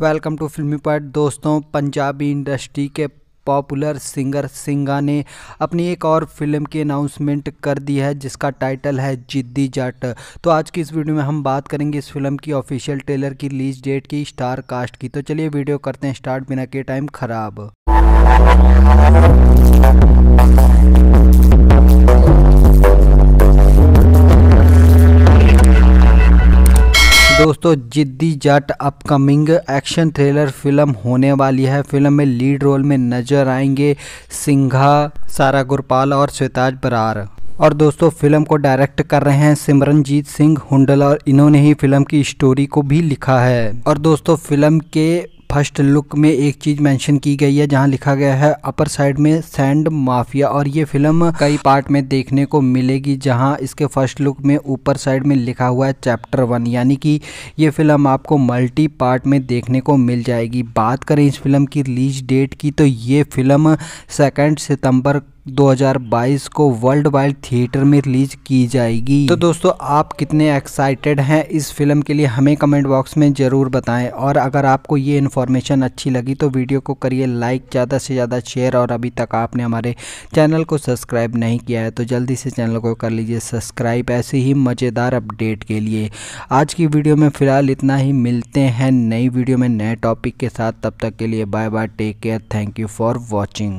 welcome to Filmy point दोस्तों Punjabi industry के popular singer Singga ने अपनी एक और फिल्म की अनाउंसमेंट कर दी है जिसका टाइटल है जिद्दी जट तो आज की इस वीडियो में हम बात करेंगे इस फिल्म की ऑफिशियल ट्रेलर की रिलीज डेट की स्टार कास्ट की तो चलिए वीडियो करते हैं स्टार्ट बिना के टाइम खराब दोस्तों Ziddi Jatt upcoming action thriller film होने वाली है फिल्म में लीड रोल में नजर आएंगे सिंघा सारा गुरपाल और श्वेताज बरार और दोस्तों फिल्म को डायरेक्ट कर रहे हैं सिमरनजीत सिंह हुडल और इन्होंने ही फिल्म की स्टोरी को भी लिखा है और दोस्तों फिल्म के फर्स्ट लुक में एक चीज़ मेंशन की गई है जहां लिखा गया है अपर साइड में सैंड माफिया और ये फिल्म कई पार्ट में देखने को मिलेगी जहां इसके फर्स्ट लुक में ऊपर साइड में लिखा हुआ है चैप्टर वन यानी कि ये फिल्म आपको मल्टी पार्ट में देखने को मिल जाएगी बात करें इस फिल्म की रिलीज डेट की तो ये फिल्म सेकेंड सितंबर 2022 को वर्ल्ड वाइड थिएटर में रिलीज की जाएगी तो दोस्तों आप कितने एक्साइटेड हैं इस फिल्म के लिए हमें कमेंट बॉक्स में ज़रूर बताएं और अगर आपको ये इन्फॉर्मेशन अच्छी लगी तो वीडियो को करिए लाइक ज़्यादा से ज़्यादा शेयर और अभी तक आपने हमारे चैनल को सब्सक्राइब नहीं किया है तो जल्दी से चैनल को कर लीजिए सब्सक्राइब ऐसे ही मज़ेदार अपडेट के लिए आज की वीडियो में फ़िलहाल इतना ही मिलते हैं नई वीडियो में नए टॉपिक के साथ तब तक के लिए bye bye take care thank you for watching